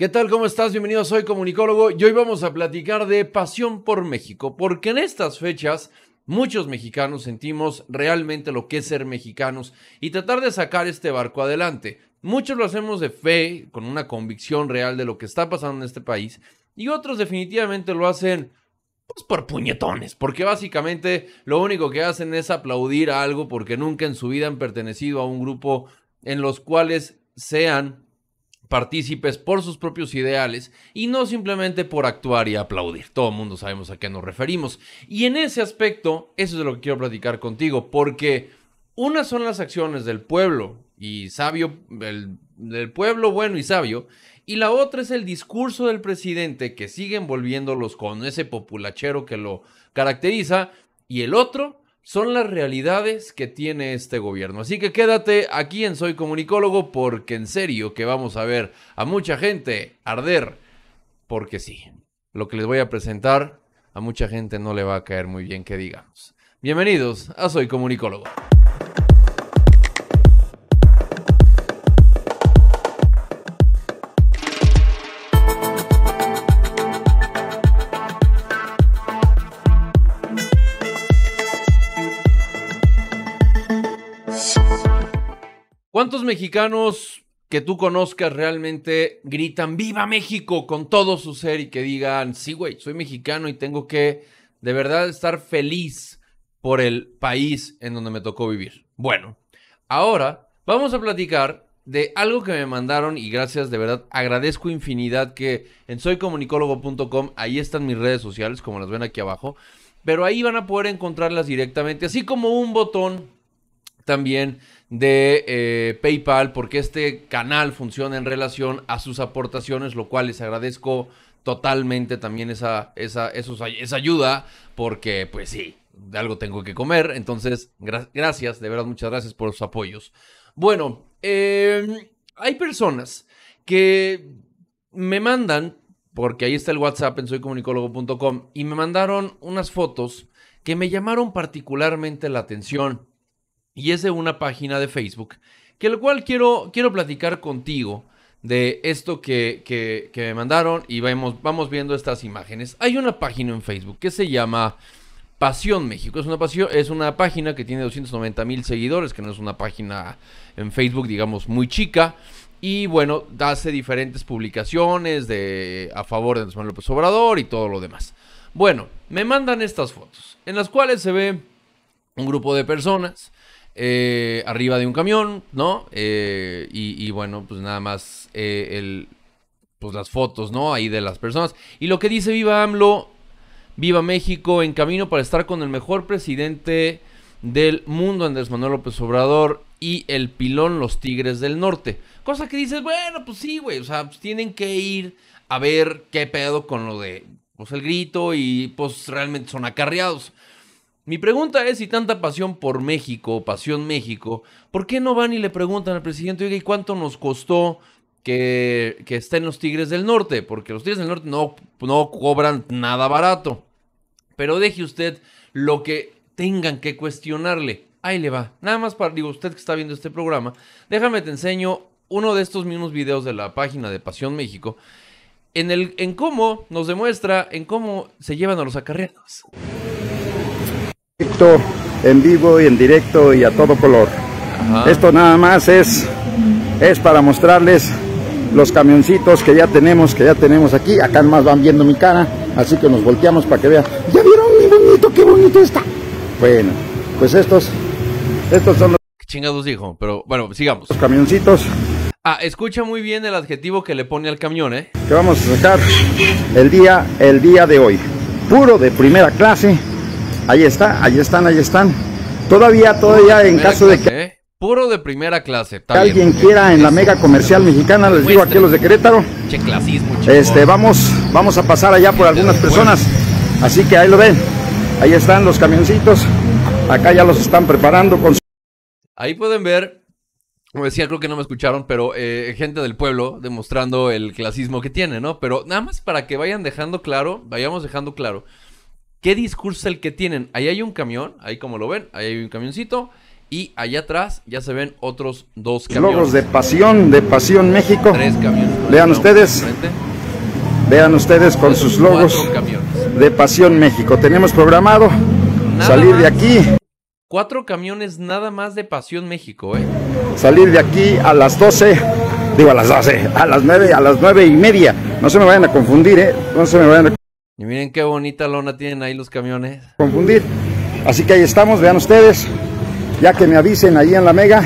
¿Qué tal? ¿Cómo estás? Bienvenido, soy comunicólogo y hoy vamos a platicar de pasión por México, porque en estas fechas muchos mexicanos sentimos realmente lo que es ser mexicanos y tratar de sacar este barco adelante. Muchos lo hacemos de fe, con una convicción real de lo que está pasando en este país, y otros definitivamente lo hacen pues por puñetones, porque básicamente lo único que hacen es aplaudir a algo porque nunca en su vida han pertenecido a un grupo en los cuales sean partícipes por sus propios ideales y no simplemente por actuar y aplaudir. Todo el mundo sabemos a qué nos referimos. Y en ese aspecto, eso es de lo que quiero platicar contigo, porque una son las acciones del pueblo y sabio, del pueblo bueno y sabio, y la otra es el discurso del presidente que sigue envolviéndolos con ese populachero que lo caracteriza, y el otro son las realidades que tiene este gobierno. Así que quédate aquí en Soy Comunicólogo porque en serio que vamos a ver a mucha gente arder porque sí. Lo que les voy a presentar a mucha gente no le va a caer muy bien que digamos. Bienvenidos a Soy Comunicólogo. ¿Cuántos mexicanos que tú conozcas realmente gritan Viva México con todo su ser y que digan, sí, güey, soy mexicano y tengo que de verdad estar feliz por el país en donde me tocó vivir? Bueno, ahora vamos a platicar de algo que me mandaron y gracias, de verdad, agradezco infinidad que en soycomunicólogo.com, ahí están mis redes sociales, como las ven aquí abajo, pero ahí van a poder encontrarlas directamente, así como un botón también de eh, PayPal, porque este canal funciona en relación a sus aportaciones, lo cual les agradezco totalmente también esa, esa, esa ayuda, porque pues sí, de algo tengo que comer. Entonces, gracias, de verdad, muchas gracias por los apoyos. Bueno, em, hay personas que me mandan, porque ahí está el WhatsApp en soycomunicólogo.com, y me mandaron unas fotos que me llamaron particularmente la atención. Y es de una página de Facebook, que lo cual quiero, quiero platicar contigo de esto que, me mandaron y vamos, vamos viendo estas imágenes. Hay una página en Facebook que se llama Pasión México. Es una, pasión, es una página que tiene 290 mil seguidores, que no es una página en Facebook, digamos, muy chica. Y bueno, hace diferentes publicaciones de, a favor de José Manuel López Obrador y todo lo demás. Bueno, me mandan estas fotos, en las cuales se ve un grupo de personas eh, arriba de un camión, ¿no? Eh, y, bueno, pues nada más eh, el, pues las fotos, ¿no? Ahí de las personas. Y lo que dice Viva AMLO, Viva México, en camino para estar con el mejor presidente del mundo, Andrés Manuel López Obrador, y el pilón Los Tigres del Norte. Cosa que dices, bueno, pues sí, güey, o sea, pues tienen que ir a ver qué pedo con lo de, pues el grito y pues realmente son acarreados. Mi pregunta es si tanta pasión por México, pasión México, ¿por qué no van y le preguntan al presidente, oiga, ¿y cuánto nos costó que, estén los Tigres del Norte? Porque los Tigres del Norte no, no cobran nada barato. Pero deje usted lo que tengan que cuestionarle. Ahí le va. Nada más para, digo, usted que está viendo este programa, déjame te enseño uno de estos mismos videos de la página de Pasión México, en, el, en cómo nos demuestra, en cómo se llevan a los acarreados en vivo y en directo y a todo color. Esto nada más es, es para mostrarles los camioncitos que ya tenemos, que ya tenemos aquí. Acá más van viendo mi cara, así que nos volteamos para que vean. ¿Ya vieron mi bonito? ¡Qué bonito está! Bueno, pues estos, estos son los... ¿Qué chingados dijo? Pero bueno, sigamos. Los camioncitos. Ah, escucha muy bien el adjetivo que le pone al camión, ¿eh? Que vamos a sacar el día, el día de hoy. Puro de primera clase Ahí está, ahí están, ahí están. Todavía, todavía en caso de que... ¿eh? Puro de primera clase. que alguien quiera en la mega comercial mexicana, les digo aquí los de Querétaro. Che clasismo, este, vamos, vamos a pasar allá por algunas personas. Así que ahí lo ven. Ahí están los camioncitos. Acá ya los están preparando con... Ahí pueden ver como decía, creo que no me escucharon, pero eh, gente del pueblo demostrando el clasismo que tiene, ¿no? Pero nada más para que vayan dejando claro, vayamos dejando claro ¿Qué discurso es el que tienen? Ahí hay un camión, ahí como lo ven, ahí hay un camioncito. Y allá atrás ya se ven otros dos camiones. Logos de pasión, de pasión México. Tres camiones. Vean ustedes. Vean ustedes con sus logos de pasión México. Tenemos programado salir de aquí. Cuatro camiones nada más de pasión México, ¿eh? Salir de aquí a las doce, Digo a las doce, a las nueve, a las nueve y media. No se me vayan a confundir, ¿eh? No se me vayan a y miren qué bonita lona tienen ahí los camiones. Confundir. Así que ahí estamos, vean ustedes, ya que me avisen ahí en la mega,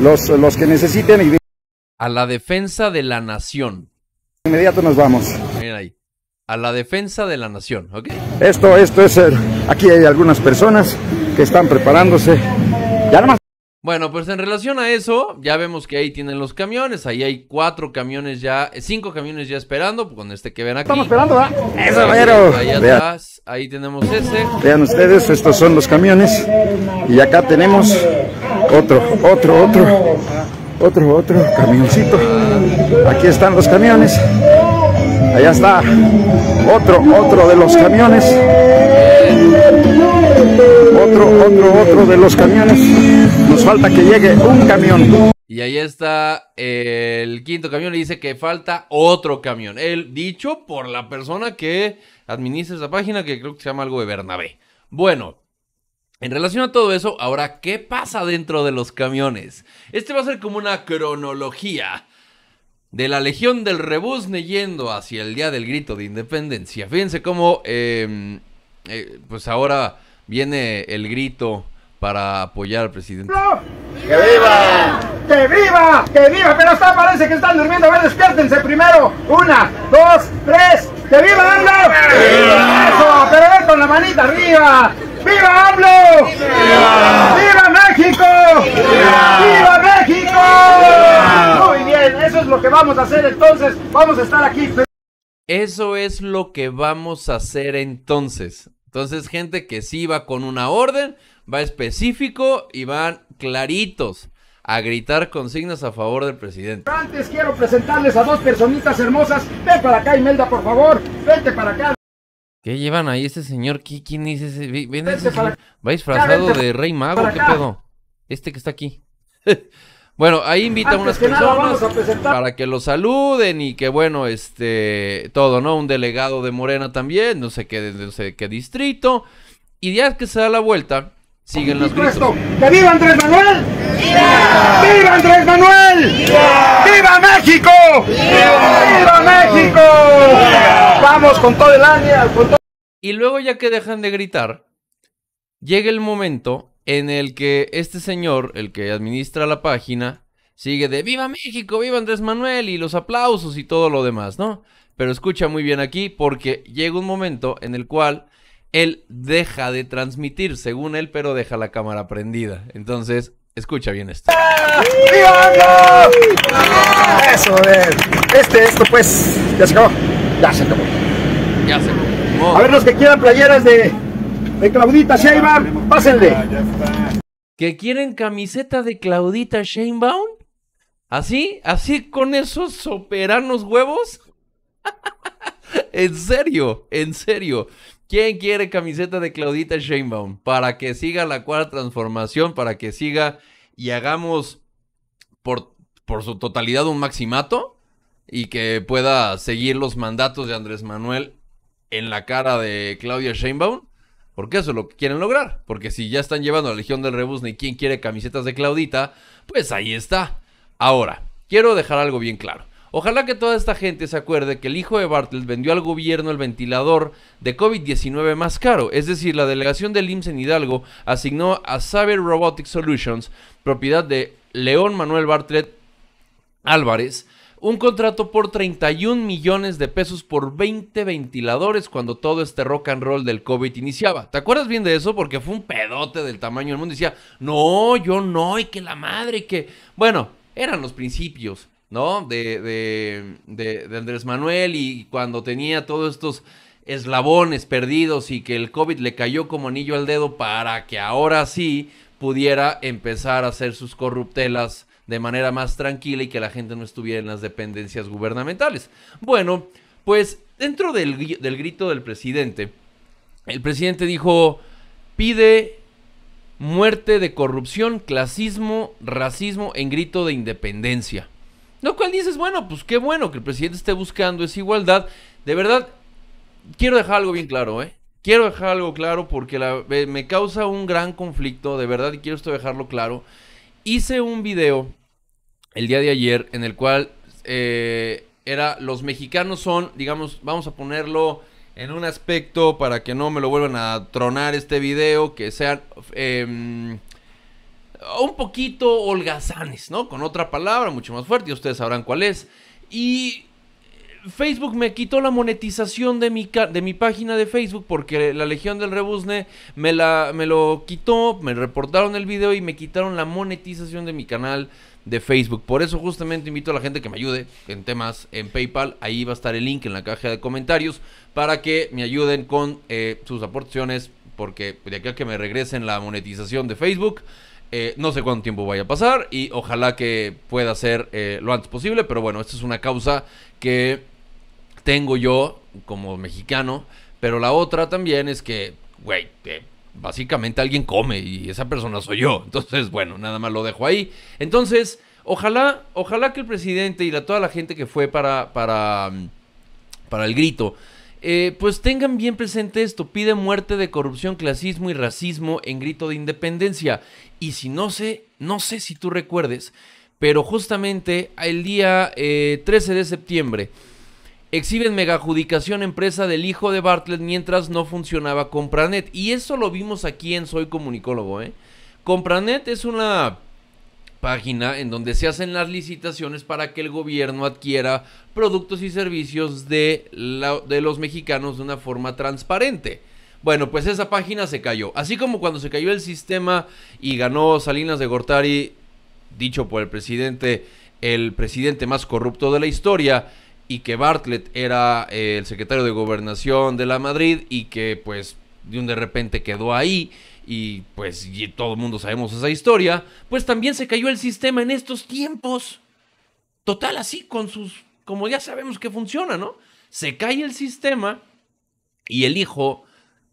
los, los que necesiten. Y... A la defensa de la nación. Inmediato nos vamos. Miren ahí. A la defensa de la nación, Esto, esto es, eh, aquí hay algunas personas que están preparándose. Ya nomás. Bueno, pues en relación a eso, ya vemos que ahí tienen los camiones, ahí hay cuatro camiones ya, cinco camiones ya esperando, con este que ven aquí. Estamos esperando, ¿ah? Eso, pero Ahí atrás, ahí tenemos ese. Vean ustedes, estos son los camiones, y acá tenemos otro, otro, otro, otro, otro camioncito. Aquí están los camiones, allá está otro, otro de los camiones. Otro, otro, otro de los camiones falta que llegue un camión. Y ahí está el quinto camión y dice que falta otro camión. El dicho por la persona que administra esa página que creo que se llama algo de Bernabé. Bueno, en relación a todo eso, ahora, ¿qué pasa dentro de los camiones? Este va a ser como una cronología de la Legión del rebusne yendo hacia el Día del Grito de Independencia. Fíjense cómo, em, eh, pues ahora viene el grito para apoyar al presidente. ¡Que viva! ¡Que viva! ¡Que viva! Pero hasta parece que están durmiendo. A ver, despiértense primero. Una, dos, tres. ¡Que viva AMLO! viva! pero ven con la manita arriba. ¡Viva AMLO! ¡Viva! ¡Viva México! ¡Viva, México! Muy bien, eso es lo que vamos a hacer entonces. Vamos a estar aquí. Eso es lo que vamos a hacer entonces. Entonces, gente que sí va con una orden, va específico y van claritos a gritar consignas a favor del presidente. Antes quiero presentarles a dos personitas hermosas. Ven para acá, Imelda, por favor. Vente para acá. ¿Qué llevan ahí este señor? ¿Quién es ese? Ven, Va disfrazado de rey mago, ¿qué pedo? Este que está aquí. bueno, ahí invita a unas personas para que lo saluden y que bueno, este, todo, ¿no? Un delegado de Morena también, no sé qué, no sé qué distrito. Y ya que se da la vuelta, Siguen viva Andrés Manuel! ¡Viva! Andrés Manuel! ¡Viva, México! ¡Viva, México! Vamos con todo el Y luego ya que dejan de gritar, llega el momento en el que este señor, el que administra la página, sigue de ¡Viva México! ¡Viva Andrés Manuel! y los aplausos y todo lo demás, ¿no? Pero escucha muy bien aquí porque llega un momento en el cual él deja de transmitir, según él, pero deja la cámara prendida. Entonces, escucha bien esto. ¡Viva! Eso es. Este, esto pues, ya se acabó. Ya se acabó. Ya se acabó. A ver los que quieran playeras de, de Claudita Sheinbaum, pásenle. ¿Que quieren camiseta de Claudita Sheinbaum? ¿Así? ¿Así con esos soperanos huevos? en serio, en serio. ¿Quién quiere camiseta de Claudita Sheinbaum? Para que siga la cuarta transformación, para que siga y hagamos por, por su totalidad un maximato y que pueda seguir los mandatos de Andrés Manuel en la cara de Claudia Sheinbaum. Porque eso es lo que quieren lograr. Porque si ya están llevando a la Legión del Rebusne y quién quiere camisetas de Claudita, pues ahí está. Ahora, quiero dejar algo bien claro. Ojalá que toda esta gente se acuerde que el hijo de Bartlett vendió al gobierno el ventilador de COVID-19 más caro, es decir, la delegación del IMSS en Hidalgo asignó a Saber Robotic Solutions, propiedad de León Manuel Bartlett Álvarez, un contrato por 31 millones de pesos por 20 ventiladores cuando todo este rock and roll del COVID iniciaba. ¿Te acuerdas bien de eso? Porque fue un pedote del tamaño del mundo. Decía, no, yo no, y que la madre, que... Bueno, eran los principios. ¿no? De, de, Andrés Manuel y cuando tenía todos estos eslabones perdidos y que el COVID le cayó como anillo al dedo para que ahora sí pudiera empezar a hacer sus corruptelas de manera más tranquila y que la gente no estuviera en las dependencias gubernamentales. Bueno, pues dentro del grito del presidente, el presidente dijo, pide muerte de corrupción, clasismo, racismo en grito de independencia. No, cual dices, bueno, pues qué bueno que el presidente esté buscando esa igualdad. De verdad, quiero dejar algo bien claro, ¿eh? Quiero dejar algo claro porque eh, me causa un gran conflicto, de verdad, y quiero esto dejarlo claro. Hice un video el día de ayer en el cual eh, era los mexicanos son, digamos, vamos a ponerlo en un aspecto para que no me lo vuelvan a tronar este video, que sean... Em, un poquito holgazanes, ¿no? Con otra palabra mucho más fuerte, y ustedes sabrán cuál es. Y Facebook me quitó la monetización de mi, de mi página de Facebook porque la Legión del rebusne me, la, me lo quitó, me reportaron el video y me quitaron la monetización de mi canal de Facebook. Por eso justamente invito a la gente que me ayude en temas en PayPal. Ahí va a estar el link en la caja de comentarios para que me ayuden con eh, sus aportaciones porque de acá que me regresen la monetización de Facebook. Eh, no sé cuánto tiempo vaya a pasar y ojalá que pueda ser eh, lo antes posible, pero bueno, esta es una causa que tengo yo como mexicano, pero la otra también es que, güey, eh, básicamente alguien come y esa persona soy yo, entonces bueno, nada más lo dejo ahí. Entonces, ojalá, ojalá que el presidente y la, toda la gente que fue para, para, mm, para el grito, eh, pues tengan bien presente esto, pide muerte de corrupción, clasismo y racismo en grito de independencia. Y si no sé, no sé si tú recuerdes, pero justamente el día 13 eh, de septiembre exhiben adjudicación empresa del hijo de Bartlett mientras no funcionaba Compranet. Y eso lo vimos aquí en Soy Comunicólogo. ¿eh? Compranet es una página en donde se hacen las licitaciones para que el gobierno adquiera productos y servicios de, de los mexicanos de una forma transparente. Bueno, pues esa página se cayó. Así como cuando se cayó el sistema y ganó Salinas de Gortari, dicho por el presidente, el presidente más corrupto de la historia, y que Bartlett era eh, el secretario de gobernación de la Madrid y que pues de un de repente quedó ahí y pues todo el mundo sabemos esa historia, pues también se cayó el sistema en estos tiempos. Total, así con sus, como ya sabemos que funciona, ¿no? Se cae el sistema y el hijo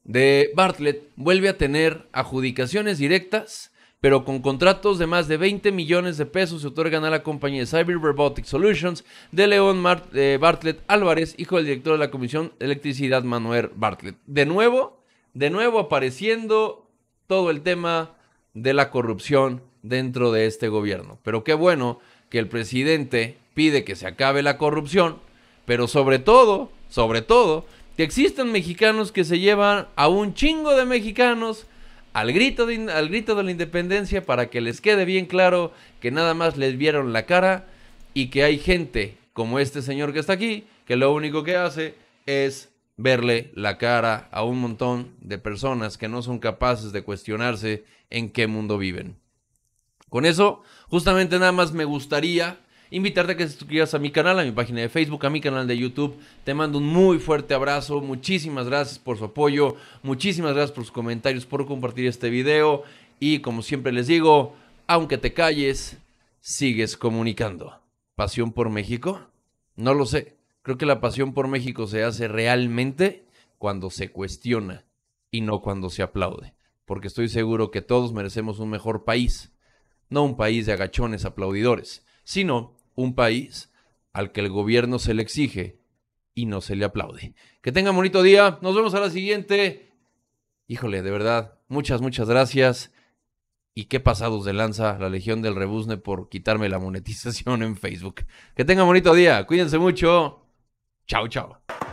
de Bartlett vuelve a tener adjudicaciones directas, pero con contratos de más de 20 millones de pesos se otorgan a la compañía Cyber Robotic Solutions de León eh, Bartlett Álvarez, hijo del director de la Comisión de Electricidad Manuel Bartlett. De nuevo, de nuevo apareciendo todo el tema de la corrupción dentro de este gobierno. Pero qué bueno que el presidente pide que se acabe la corrupción, pero sobre todo, sobre todo, que existan mexicanos que se llevan a un chingo de mexicanos al grito de, al grito de la independencia para que les quede bien claro que nada más les vieron la cara y que hay gente como este señor que está aquí, que lo único que hace es verle la cara a un montón de personas que no son capaces de cuestionarse en qué mundo viven. Con eso, justamente nada más me gustaría invitarte a que te suscribas a mi canal, a mi página de Facebook, a mi canal de YouTube. Te mando un muy fuerte abrazo. Muchísimas gracias por su apoyo. Muchísimas gracias por sus comentarios, por compartir este video. Y como siempre les digo, aunque te calles, sigues comunicando. ¿Pasión por México? No lo sé. Creo que la pasión por México se hace realmente cuando se cuestiona y no cuando se aplaude, porque estoy seguro que todos merecemos un mejor país, no un país de agachones aplaudidores, sino un país al que el gobierno se le exige y no se le aplaude. Que tengan bonito día, nos vemos a la siguiente. Híjole, de verdad, muchas, muchas gracias. Y qué pasados de lanza la Legión del rebusne por quitarme la monetización en Facebook. Que tengan bonito día, cuídense mucho. Tchau, tchau.